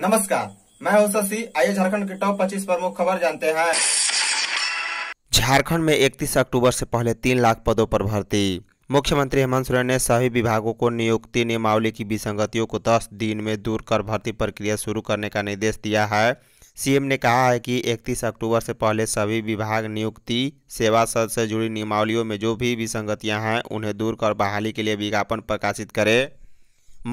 नमस्कार मैं हूं शशि आइए झारखंड के टॉप 25 प्रमुख खबर जानते हैं झारखंड में 31 अक्टूबर से पहले तीन लाख पदों पर भर्ती मुख्यमंत्री हेमंत सोरेन ने सभी विभागों को नियुक्ति नियमावली की विसंगतियों को 10 दिन में दूर कर भर्ती प्रक्रिया शुरू करने का निर्देश दिया है सीएम ने कहा है कि 31 अक्टूबर से पहले सभी विभाग नियुक्ति सेवा सद से जुड़ी नियमावलियों में जो भी विसंगतियां हैं उन्हें दूर कर बहाली के लिए विज्ञापन प्रकाशित करें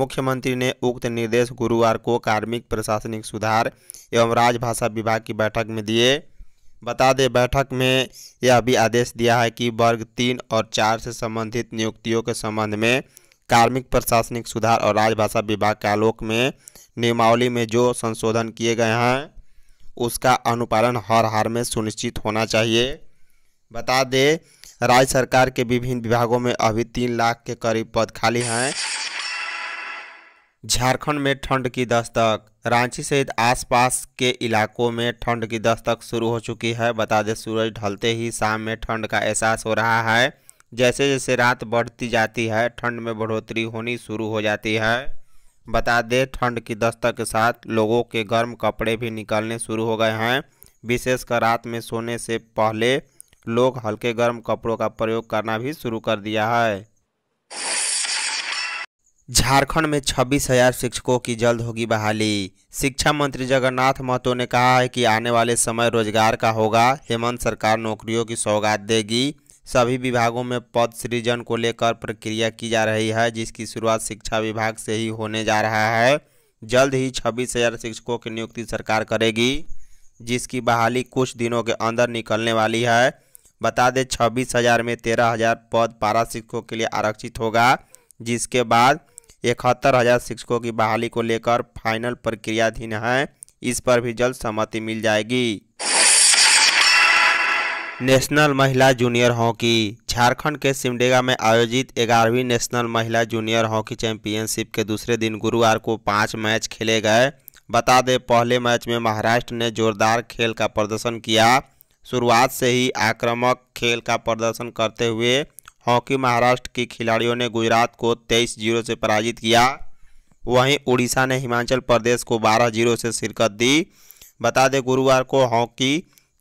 मुख्यमंत्री ने उक्त निर्देश गुरुवार को कार्मिक प्रशासनिक सुधार एवं राजभाषा विभाग की बैठक में दिए बता दें बैठक में यह भी आदेश दिया है कि वर्ग तीन और चार से संबंधित नियुक्तियों के संबंध में कार्मिक प्रशासनिक सुधार और राजभाषा विभाग के आलोक में नियमावली में जो संशोधन किए गए हैं उसका अनुपालन हर हार में सुनिश्चित होना चाहिए बता दें राज्य सरकार के विभिन्न विभागों में अभी तीन लाख के करीब पद खाली हैं झारखंड में ठंड की दस्तक रांची सहित आसपास के इलाकों में ठंड की दस्तक शुरू हो चुकी है बता दें सूरज ढलते ही शाम में ठंड का एहसास हो रहा है जैसे जैसे रात बढ़ती जाती है ठंड में बढ़ोतरी होनी शुरू हो जाती है बता दें ठंड की दस्तक के साथ लोगों के गर्म कपड़े भी निकलने शुरू हो गए हैं विशेषकर रात में सोने से पहले लोग हल्के गर्म कपड़ों का प्रयोग करना भी शुरू कर दिया है झारखंड में छब्बीस हजार शिक्षकों की जल्द होगी बहाली शिक्षा मंत्री जगन्नाथ महतो ने कहा है कि आने वाले समय रोजगार का होगा हेमंत सरकार नौकरियों की सौगात देगी सभी विभागों में पद सृजन को लेकर प्रक्रिया की जा रही है जिसकी शुरुआत शिक्षा विभाग से ही होने जा रहा है जल्द ही छब्बीस हजार शिक्षकों की नियुक्ति सरकार करेगी जिसकी बहाली कुछ दिनों के अंदर निकलने वाली है बता दें छब्बीस हजार में तेरह हजार पद पारा शिक्षकों के लिए आरक्षित होगा जिसके बाद इकहत्तर हज़ार शिक्षकों की बहाली को लेकर फाइनल प्रक्रियाधीन है इस पर भी जल्द सहमति मिल जाएगी नेशनल महिला जूनियर हॉकी झारखंड के सिमडेगा में आयोजित ग्यारहवीं नेशनल महिला जूनियर हॉकी चैंपियनशिप के दूसरे दिन गुरुवार को पाँच मैच खेले गए बता दें पहले मैच में महाराष्ट्र ने जोरदार खेल का प्रदर्शन किया शुरुआत से ही आक्रामक खेल का प्रदर्शन करते हुए हॉकी महाराष्ट्र के खिलाड़ियों ने गुजरात को तेईस जीरो से पराजित किया वहीं उड़ीसा ने हिमाचल प्रदेश को बारह जीरो से शिरकत दी बता दें गुरुवार को हॉकी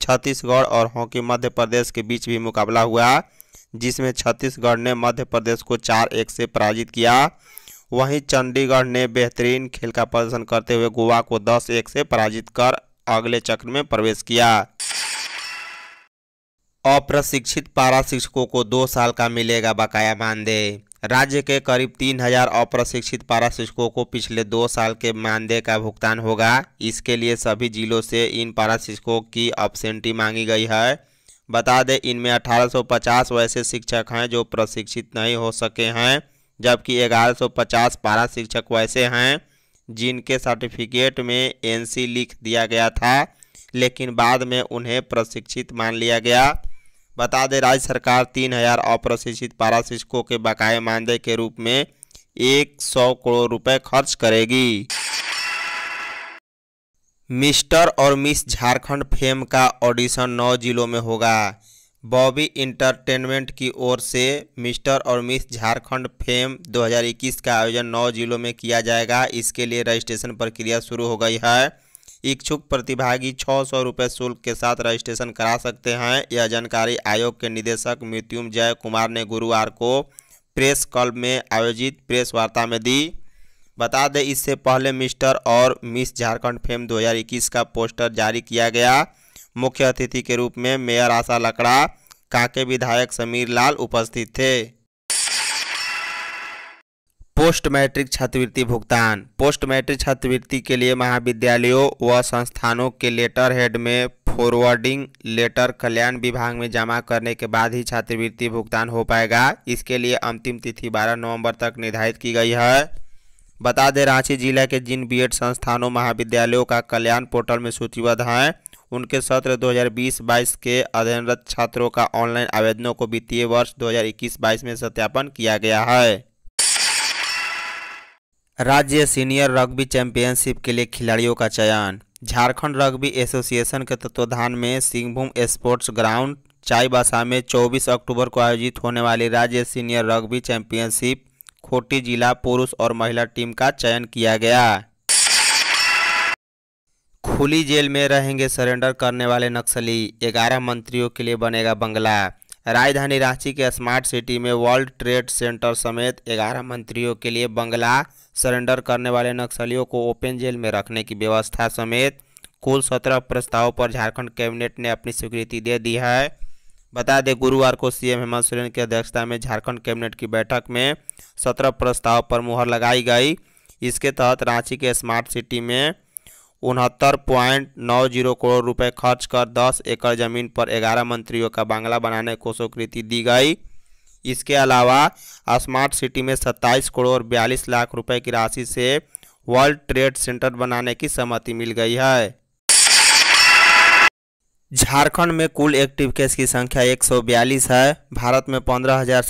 छत्तीसगढ़ और हॉकी मध्य प्रदेश के बीच भी मुकाबला हुआ जिसमें छत्तीसगढ़ ने मध्य प्रदेश को चार एक से पराजित किया वहीं चंडीगढ़ ने बेहतरीन खेल का प्रदर्शन करते हुए गोवा को दस एक से पराजित कर अगले चक्र में प्रवेश किया अप्रशिक्षित पारा शिक्षकों को दो साल का मिलेगा बकाया मानदेय राज्य के करीब तीन हजार अप्रशिक्षित पारा शिक्षकों को पिछले दो साल के मानदेय का भुगतान होगा इसके लिए सभी जिलों से इन पारा शिक्षकों की अपसेंटी मांगी गई है बता दें इनमें 1850 वैसे शिक्षक हैं जो प्रशिक्षित नहीं हो सके हैं जबकि 1150 पारा शिक्षक वैसे हैं जिनके सर्टिफिकेट में एनसी लिख दिया गया था लेकिन बाद में उन्हें प्रशिक्षित मान लिया गया बता दें राज्य सरकार तीन हजार अप्रशिक्षित पारा शिक्षकों के बकाए मानदेय के रूप में एक सौ करोड़ रुपए खर्च करेगी मिस्टर और मिस झारखंड फेम का ऑडिशन नौ जिलों में होगा बॉबी इंटरटेनमेंट की ओर से मिस्टर और मिस झारखंड फेम 2021 का आयोजन नौ जिलों में किया जाएगा इसके लिए रजिस्ट्रेशन प्रक्रिया शुरू हो गई है इच्छुक प्रतिभागी छः सौ रुपये शुल्क के साथ रजिस्ट्रेशन करा सकते हैं यह जानकारी आयोग के निदेशक मृत्युंजय कुमार ने गुरुवार को प्रेस क्लब में आयोजित प्रेस वार्ता में दी बता दें इससे पहले मिस्टर और मिस झारखंड फेम 2021 का पोस्टर जारी किया गया मुख्य अतिथि के रूप में मेयर आशा लकड़ा कांके विधायक समीर लाल उपस्थित थे पोस्ट मैट्रिक छात्रवृत्ति भुगतान पोस्ट मैट्रिक छात्रवृत्ति के लिए महाविद्यालयों व संस्थानों के लेटर हेड में फॉरवर्डिंग लेटर कल्याण विभाग में जमा करने के बाद ही छात्रवृत्ति भुगतान हो पाएगा इसके लिए अंतिम तिथि 12 नवंबर तक निर्धारित की गई है बता दें रांची जिला के जिन बी संस्थानों महाविद्यालयों का कल्याण पोर्टल में सूचीबद्ध हैं उनके सत्र 2020-22 के अध्ययनरत छात्रों का ऑनलाइन आवेदनों को वित्तीय वर्ष 2021-22 में सत्यापन किया गया है राज्य सीनियर रग्बी चैंपियनशिप के लिए खिलाड़ियों का चयन झारखंड रग्बी एसोसिएशन के तत्वाधान में सिंहभूम स्पोर्ट्स ग्राउंड चाईबासा में 24 अक्टूबर को आयोजित होने वाली राज्य सीनियर रग्बी चैंपियनशिप खोटी जिला पुरुष और महिला टीम का चयन किया गया खुली जेल में रहेंगे सरेंडर करने वाले नक्सली 11 मंत्रियों के लिए बनेगा बंगला राजधानी रांची के स्मार्ट सिटी में वर्ल्ड ट्रेड सेंटर समेत 11 मंत्रियों के लिए बंगला सरेंडर करने वाले नक्सलियों को ओपन जेल में रखने की व्यवस्था समेत कुल सत्रह प्रस्तावों पर झारखंड कैबिनेट ने अपनी स्वीकृति दे दी है बता दें गुरुवार को सीएम हेमंत सोरेन की अध्यक्षता में झारखंड कैबिनेट की बैठक में सत्रह प्रस्ताव पर मुहर लगाई गई इसके तहत रांची के स्मार्ट सिटी में उनहत्तर पॉइंट नौ जीरो करोड़ रुपए खर्च कर दस एकड़ जमीन पर ग्यारह मंत्रियों का बांग्ला बनाने को स्वीकृति दी गई इसके अलावा स्मार्ट सिटी में सत्ताईस करोड़ बयालीस लाख रुपए की राशि से वर्ल्ड ट्रेड सेंटर बनाने की सहमति मिल गई है झारखंड में कुल एक्टिव केस की संख्या 142 है भारत में पंद्रह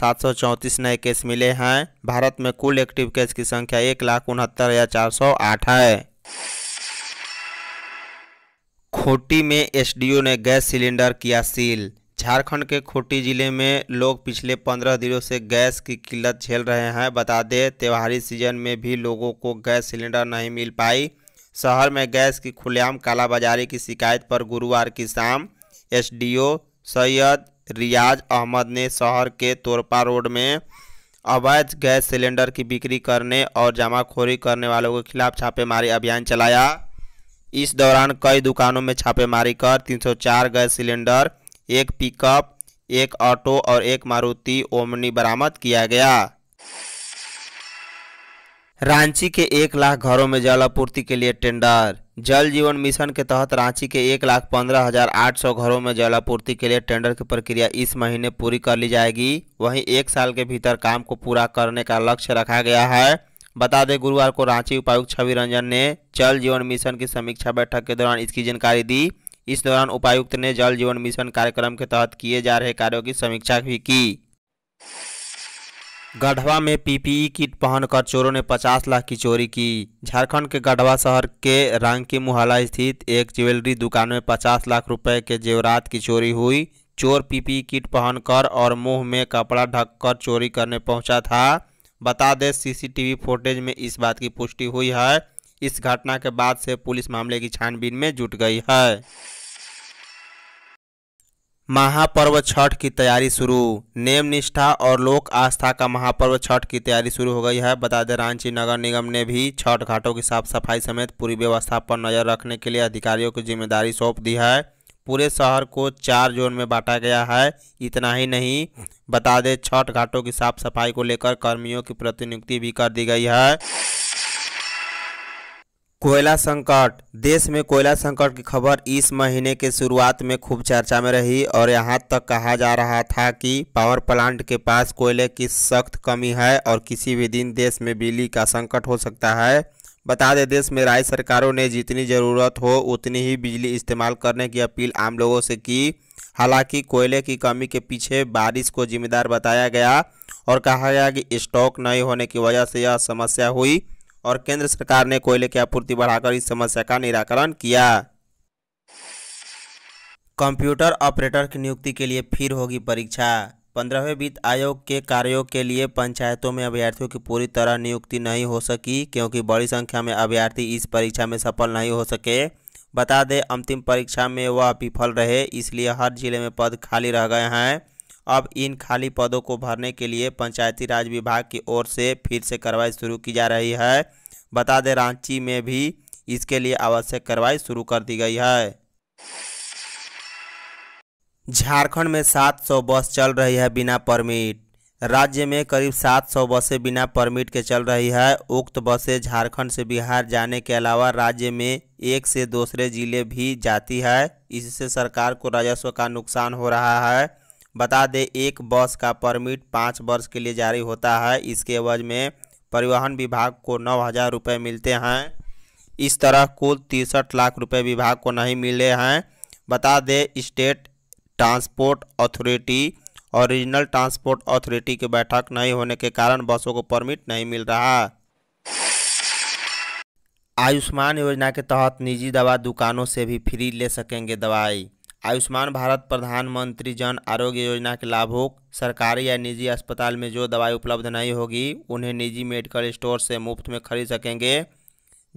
नए केस मिले हैं भारत में कुल एक्टिव केस की संख्या एक लाख उनहत्तर हज़ार चार सौ आठ है खोटी में एसडीओ ने गैस सिलेंडर किया सील झारखंड के खोटी जिले में लोग पिछले पंद्रह दिनों से गैस की किल्लत झेल रहे हैं बता दें त्योहारी सीजन में भी लोगों को गैस सिलेंडर नहीं मिल पाई शहर में गैस की खुलेआम कालाबाजारी की शिकायत पर गुरुवार की शाम एसडीओ सैयद रियाज अहमद ने शहर के तोरपा रोड में अवैध गैस सिलेंडर की बिक्री करने और जमाखोरी करने वालों के खिलाफ छापेमारी अभियान चलाया इस दौरान कई दुकानों में छापेमारी कर 304 गैस सिलेंडर एक पिकअप एक ऑटो और एक मारुति ओमनी बरामद किया गया रांची के एक लाख घरों में जल आपूर्ति के लिए टेंडर जल जीवन मिशन के तहत रांची के एक लाख पंद्रह हजार आठ सौ घरों में जल आपूर्ति के लिए टेंडर की प्रक्रिया इस महीने पूरी कर ली जाएगी वहीं एक साल के भीतर काम को पूरा करने का लक्ष्य रखा गया है बता दें गुरुवार को रांची उपायुक्त छवि रंजन ने जल जीवन मिशन की समीक्षा बैठक के दौरान इसकी जानकारी दी इस दौरान उपायुक्त ने जल जीवन मिशन कार्यक्रम के तहत किए जा रहे कार्यों की समीक्षा भी की गढ़वा में पीपीई किट पहनकर चोरों ने 50 लाख की चोरी की झारखंड के गढ़वा शहर के रांकी मुहला स्थित एक ज्वेलरी दुकान में 50 लाख रुपए के जेवरात की चोरी हुई चोर पीपीई किट पहनकर और मुंह में कपड़ा ढककर चोरी करने पहुंचा था बता दें सीसीटीवी फुटेज में इस बात की पुष्टि हुई है इस घटना के बाद से पुलिस मामले की छानबीन में जुट गई है महापर्व छठ की तैयारी शुरू नेम निष्ठा और लोक आस्था का महापर्व छठ की तैयारी शुरू हो गई है बता दें रांची नगर निगम ने भी छठ घाटों की साफ सफाई समेत पूरी व्यवस्था पर नजर रखने के लिए अधिकारियों को जिम्मेदारी सौंप दी है पूरे शहर को चार जोन में बांटा गया है इतना ही नहीं बता दें छठ घाटों की साफ सफाई को लेकर कर्मियों की प्रतिनियुक्ति भी कर दी गई है कोयला संकट देश में कोयला संकट की खबर इस महीने के शुरुआत में खूब चर्चा में रही और यहां तक कहा जा रहा था कि पावर प्लांट के पास कोयले की सख्त कमी है और किसी भी दिन देश में बिजली का संकट हो सकता है बता दें देश में राज्य सरकारों ने जितनी ज़रूरत हो उतनी ही बिजली इस्तेमाल करने की अपील आम लोगों से की हालांकि कोयले की कमी के पीछे बारिश को जिम्मेदार बताया गया और कहा गया कि स्टॉक नहीं होने की वजह से यह समस्या हुई और केंद्र सरकार ने कोयले की आपूर्ति बढ़ाकर इस समस्या का निराकरण किया कंप्यूटर ऑपरेटर की नियुक्ति के लिए फिर होगी परीक्षा पंद्रहवें वित्त आयोग के कार्यों के लिए पंचायतों में अभ्यर्थियों की पूरी तरह नियुक्ति नहीं हो सकी क्योंकि बड़ी संख्या में अभ्यर्थी इस परीक्षा में सफल नहीं हो सके बता दें अंतिम परीक्षा में वह विफल रहे इसलिए हर जिले में पद खाली रह गए हैं अब इन खाली पदों को भरने के लिए पंचायती राज विभाग की ओर से फिर से कार्रवाई शुरू की जा रही है बता दें रांची में भी इसके लिए आवश्यक कार्रवाई शुरू कर दी गई है झारखंड में 700 बस चल रही है बिना परमिट राज्य में करीब 700 बसें बिना परमिट के चल रही है उक्त बसें झारखंड से बिहार जाने के अलावा राज्य में एक से दूसरे जिले भी जाती है इससे सरकार को राजस्व का नुकसान हो रहा है बता दें एक बस का परमिट पाँच वर्ष के लिए जारी होता है इसके एवज में परिवहन विभाग को नौ हज़ार रुपये मिलते हैं इस तरह कुल तिरसठ लाख रुपये विभाग को नहीं मिले हैं बता दें स्टेट ट्रांसपोर्ट अथॉरिटी और रीजनल ट्रांसपोर्ट अथॉरिटी की बैठक नहीं होने के कारण बसों को परमिट नहीं मिल रहा आयुष्मान योजना के तहत निजी दवा दुकानों से भी फ्री ले सकेंगे दवाई आयुष्मान भारत प्रधानमंत्री जन आरोग्य योजना के लाभुक सरकारी या निजी अस्पताल में जो दवाई उपलब्ध नहीं होगी उन्हें निजी मेडिकल स्टोर से मुफ्त में खरीद सकेंगे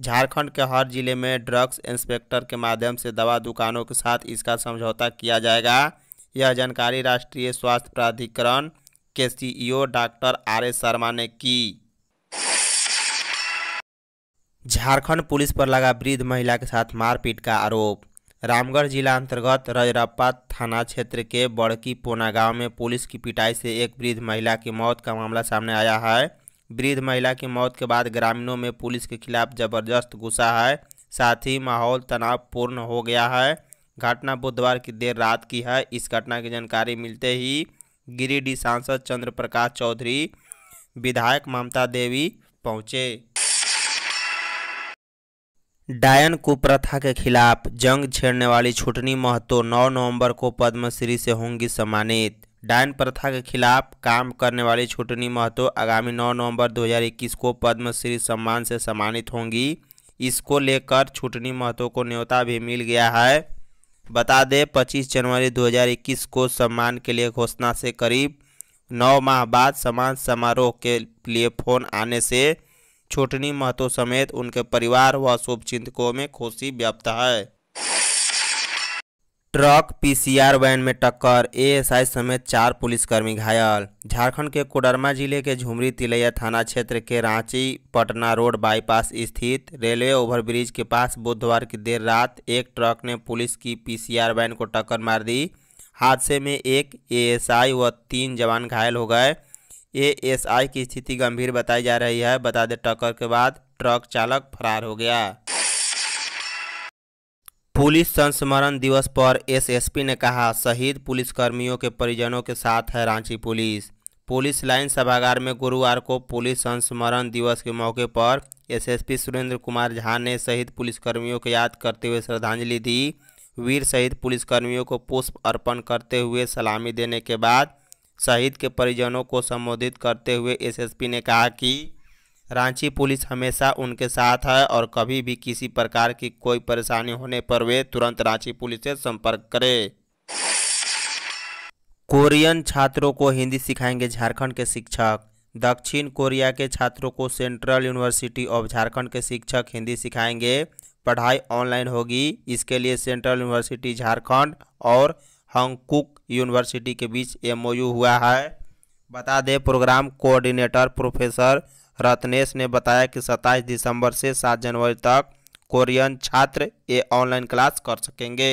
झारखंड के हर जिले में ड्रग्स इंस्पेक्टर के माध्यम से दवा दुकानों के साथ इसका समझौता किया जाएगा यह जानकारी राष्ट्रीय स्वास्थ्य प्राधिकरण के CEO doctor R S Sharma ने की झारखंड पुलिस पर लगा वृद्ध महिला के साथ मारपीट का आरोप रामगढ़ जिला अंतर्गत रजरप्पा थाना क्षेत्र के बड़की पोना गांव में पुलिस की पिटाई से एक वृद्ध महिला की मौत का मामला सामने आया है वृद्ध महिला की मौत के बाद ग्रामीणों में पुलिस के खिलाफ जबरदस्त गुस्सा है साथ ही माहौल तनावपूर्ण हो गया है घटना बुधवार की देर रात की है इस घटना की जानकारी मिलते ही गिरिडीह सांसद चंद्र प्रकाश चौधरी विधायक ममता देवी पहुंचे डायन कुप्रथा के खिलाफ जंग छेड़ने वाली छुटनी महतो 9 नवंबर को पद्मश्री से होंगी सम्मानित डायन प्रथा के खिलाफ काम करने वाली छोटनी महतो आगामी 9 नवंबर 2021 को पद्मश्री सम्मान से सम्मानित होंगी इसको लेकर छुटनी महतो को न्योता भी मिल गया है बता दें 25 जनवरी 2021 को सम्मान के लिए घोषणा से करीब नौ माह बाद सम्मान समारोह के लिए फ़ोन आने से छोटनी महतो समेत उनके परिवार व शुभ में खुशी व्याप्त है ट्रक पीसीआर वैन में टक्कर एएसआई समेत चार पुलिसकर्मी घायल झारखंड के कोडरमा जिले के झुमरी तिलैया थाना क्षेत्र के रांची पटना रोड बाईपास स्थित रेलवे ओवरब्रिज के पास बुधवार की देर रात एक ट्रक ने पुलिस की पीसीआर वैन को टक्कर मार दी हादसे में एक एएसआई व तीन जवान घायल हो गए एएसआई की स्थिति गंभीर बताई जा रही है बता दें टक्कर के बाद ट्रक चालक फरार हो गया पुलिस संस्मरण दिवस पर एसएसपी ने कहा शहीद पुलिसकर्मियों के परिजनों के साथ है रांची पुलिस पुलिस लाइन सभागार में गुरुवार को पुलिस संस्मरण दिवस के मौके पर एसएसपी सुरेंद्र कुमार झा ने शहीद पुलिसकर्मियों को याद करते हुए श्रद्धांजलि दी वीर शहीद पुलिसकर्मियों को पुष्प अर्पण करते हुए सलामी देने के बाद शहीद के परिजनों को संबोधित करते हुए एसएसपी ने कहा कि रांची पुलिस हमेशा उनके साथ है और कभी भी किसी प्रकार की कोई परेशानी होने पर वे तुरंत रांची पुलिस से संपर्क करें कोरियन छात्रों को हिंदी सिखाएंगे झारखंड के शिक्षक दक्षिण कोरिया के छात्रों को सेंट्रल यूनिवर्सिटी ऑफ झारखंड के शिक्षक हिंदी सिखाएंगे पढ़ाई ऑनलाइन होगी इसके लिए सेंट्रल यूनिवर्सिटी झारखंड और हंगकुक यूनिवर्सिटी के बीच एमओयू हुआ है बता दें प्रोग्राम कोऑर्डिनेटर प्रोफेसर रत्नेश ने बताया कि 27 दिसंबर से 7 जनवरी तक कोरियन छात्र ये ऑनलाइन क्लास कर सकेंगे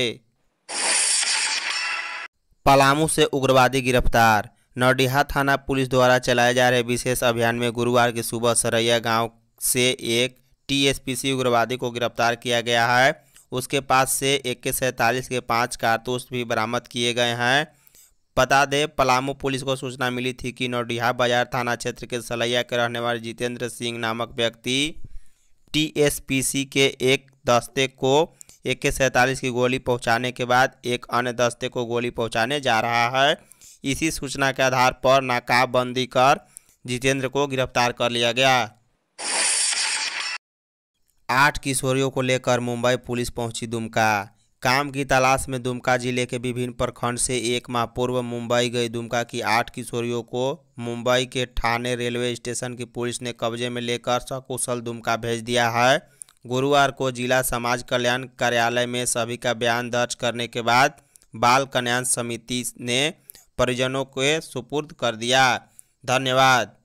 पलामू से उग्रवादी गिरफ्तार नडिहा थाना पुलिस द्वारा चलाए जा रहे विशेष अभियान में गुरुवार की सुबह सरैया गांव से एक टीएसपीसी उग्रवादी को गिरफ्तार किया गया है उसके पास से एक के सैंतालीस के पाँच कारतूस भी बरामद किए गए हैं बता दें पलामू पुलिस को सूचना मिली थी कि नौडिहा बाजार थाना क्षेत्र के सलैया के रहने वाले जितेंद्र सिंह नामक व्यक्ति टीएसपीसी के एक दस्ते को ए के सैंतालीस की गोली पहुंचाने के बाद एक अन्य दस्ते को गोली पहुंचाने जा रहा है इसी सूचना के आधार पर नाकाबंदी कर जितेंद्र को गिरफ्तार कर लिया गया आठ किशोरियों को लेकर मुंबई पुलिस पहुंची दुमका काम की तलाश में दुमका जिले के विभिन्न प्रखंड से एक माह पूर्व मुंबई गई दुमका की आठ किशोरियों को मुंबई के ठाणे रेलवे स्टेशन की पुलिस ने कब्जे में लेकर सकुशल दुमका भेज दिया है गुरुवार को जिला समाज कल्याण कार्यालय में सभी का बयान दर्ज करने के बाद बाल कल्याण समिति ने परिजनों के सुपुर्द कर दिया धन्यवाद